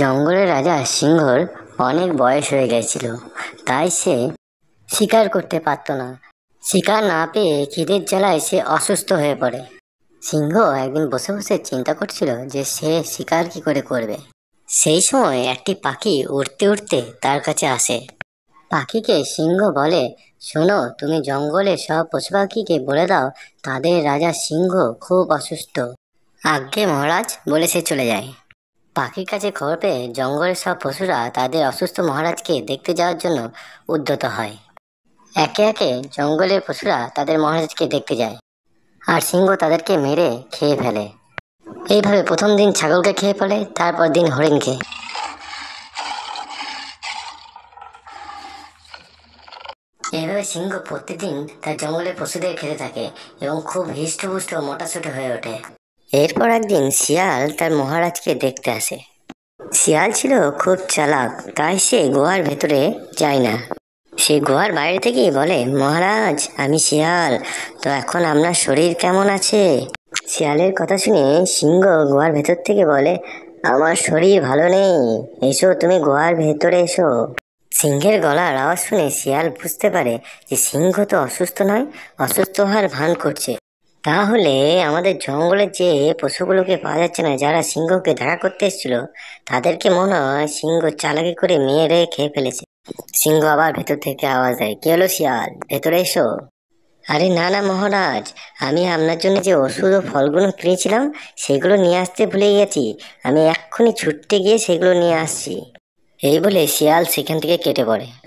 জঙ্গলের রাজা সিংহর অনেক বয়স হয়ে গেছিল তাই সে শিকার করতে পারত না শিকার না পেয়ে খিদের জ্বালায় সে অসুস্থ হয়ে পড়ে সিংহ একদিন বসে বসে চিন্তা করছিল যে সে শিকার কি করে করবে সেই সময় একটি পাখি উড়তে উড়তে তার কাছে আসে পাখিকে সিংহ বলে শোনো তুমি জঙ্গলে সব পশু পাখিকে বলে দাও তাদের রাজা সিংহ খুব অসুস্থ আজ্ঞে মহারাজ বলে সে চলে যায় পাখির কাছে খবর পেয়ে জঙ্গলের সব পশুরা তাদের অসুস্থ মহারাজকে দেখতে যাওয়ার জন্য উদ্যত হয় একে একে জঙ্গলের পশুরা তাদের মহারাজকে দেখতে যায় আর সিংহ তাদেরকে মেরে খেয়ে ফেলে এইভাবে প্রথম দিন ছাগলকে খেয়ে ফেলে তারপর দিন হরিণকে এইভাবে সিংহ প্রতিদিন তার জঙ্গলের পশুদের খেতে থাকে এবং খুব হৃষ্টপুষ্ট মোটাসুটি হয়ে ওঠে এরপর একদিন শিয়াল তার মহারাজকে দেখতে আসে শিয়াল ছিল খুব চালাক তাই সে গুহার ভেতরে যায় না সে গুহার বাইরে থেকেই বলে মহারাজ আমি শিয়াল তো এখন আপনার শরীর কেমন আছে শিয়ালের কথা শুনে সিংহ গুহার ভেতর থেকে বলে আমার শরীর ভালো নেই এসো তুমি গুহার ভেতরে এসো সিংহের গলার আওয়াজ শুনে শিয়াল বুঝতে পারে যে সিংহ তো অসুস্থ নয় অসুস্থ হওয়ার ভান করছে তাহলে আমাদের জঙ্গলের যে পশুগুলোকে পাওয়া যাচ্ছে না যারা সিংহকে দেখা করতে এসেছিল তাদেরকে মনে হয় সিংহ চালাকি করে মেয়েরে খেয়ে ফেলেছে সিংহ আবার ভেতর থেকে আওয়াজ দেয় কে হলো শিয়াল ভেতরে এসো আরে না না মহারাজ আমি আপনার জন্য যে ওষুধ ও ফলগুলো কিনেছিলাম সেগুলো নিয়ে আসতে ভুলে গেছি আমি এক্ষুনি ছুটতে গিয়ে সেগুলো নিয়ে আসছি এই বলে শিয়াল সেখান থেকে কেটে পড়ে